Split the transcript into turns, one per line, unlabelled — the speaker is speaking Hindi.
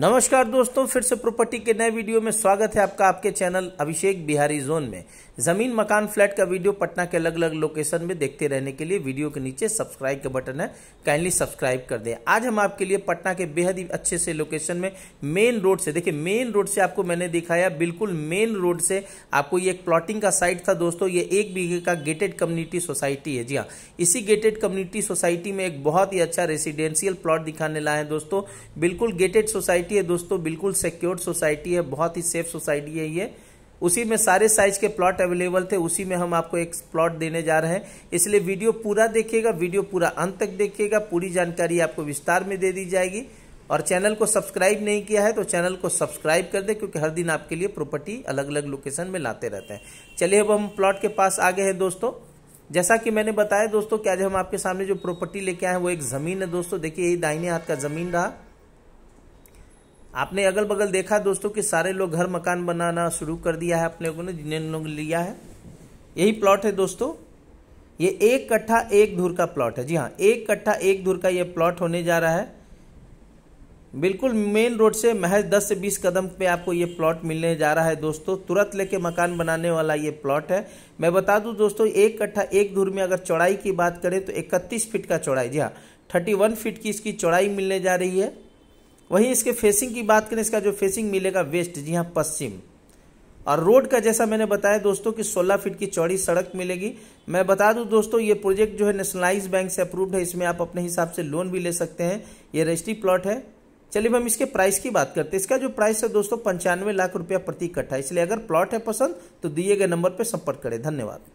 नमस्कार दोस्तों फिर से प्रॉपर्टी के नए वीडियो में स्वागत है आपका आपके चैनल अभिषेक बिहारी जोन में जमीन मकान फ्लैट का वीडियो पटना के अलग अलग लोकेशन में देखते रहने के लिए वीडियो के नीचे सब्सक्राइब का बटन है काइंडली सब्सक्राइब कर दें आज हम आपके लिए पटना के बेहद ही अच्छे से लोकेशन में मेन रोड से देखिये मेन रोड से आपको मैंने दिखाया बिल्कुल मेन रोड से आपको ये एक प्लॉटिंग का साइट था दोस्तों ये एक बीघे का गेटेड कम्युनिटी सोसाइटी है जी हाँ इसी गेटेड कम्युनिटी सोसाइटी में एक बहुत ही अच्छा रेसिडेंशियल प्लॉट दिखाने लाए हैं दोस्तों बिल्कुल गेटेड सोसाइटी सोसाइटी है दोस्तों बिल्कुल सिक्योर्ड सोसाइटी है बहुत ही सेफ सोसाइटी है ये उसी में सारे साइज के प्लॉट अवेलेबल थे उसी में हम आपको एक प्लॉट देने जा रहे हैं इसलिए वीडियो पूरा देखिएगा वीडियो पूरा अंत तक देखिएगा पूरी जानकारी आपको विस्तार में दे दी जाएगी और चैनल को सब्सक्राइब नहीं किया है तो चैनल को सब्सक्राइब कर दे क्योंकि हर दिन आपके लिए प्रॉपर्टी अलग अलग लोकेशन में लाते रहते हैं चलिए अब हम प्लॉट के पास आगे हैं दोस्तों जैसा कि मैंने बताया दोस्तों कि आज हम आपके सामने जो प्रॉपर्टी लेके आए हैं वो एक ज़मीन है दोस्तों देखिए यही दाहिने हाथ का ज़मीन रहा आपने अगल बगल देखा दोस्तों कि सारे लोग घर मकान बनाना शुरू कर दिया है अपने लोगों ने जिन्हें लोग लिया है यही प्लॉट है दोस्तों ये एक कट्ठा एक धुर का प्लॉट है जी हाँ एक कट्ठा एक धुर का ये प्लॉट होने जा रहा है बिल्कुल मेन रोड से महज 10 से 20 कदम पे आपको ये प्लॉट मिलने जा रहा है दोस्तों तुरंत लेके मकान बनाने वाला ये प्लॉट है मैं बता दूं दोस्तों एक कट्ठा एक धुर में अगर चौड़ाई की बात करें तो 31 फीट का चौड़ाई जी हाँ थर्टी फीट की इसकी चौड़ाई मिलने जा रही है वहीं इसके फेसिंग की बात करें इसका जो फेसिंग मिलेगा वेस्ट जी हाँ पश्चिम और रोड का जैसा मैंने बताया दोस्तों कि 16 फीट की चौड़ी सड़क मिलेगी मैं बता दूं दोस्तों ये प्रोजेक्ट जो है नेशनलाइज बैंक से अप्रूव्ड है इसमें आप अपने हिसाब से लोन भी ले सकते हैं ये रजिस्ट्री प्लॉट है चलिए हम इसके प्राइस की बात करते हैं इसका जो प्राइस है दोस्तों पंचानवे लाख रुपया प्रति कट्ठा इसलिए अगर प्लॉट है पसंद तो दिए गए नंबर पर संपर्क करें धन्यवाद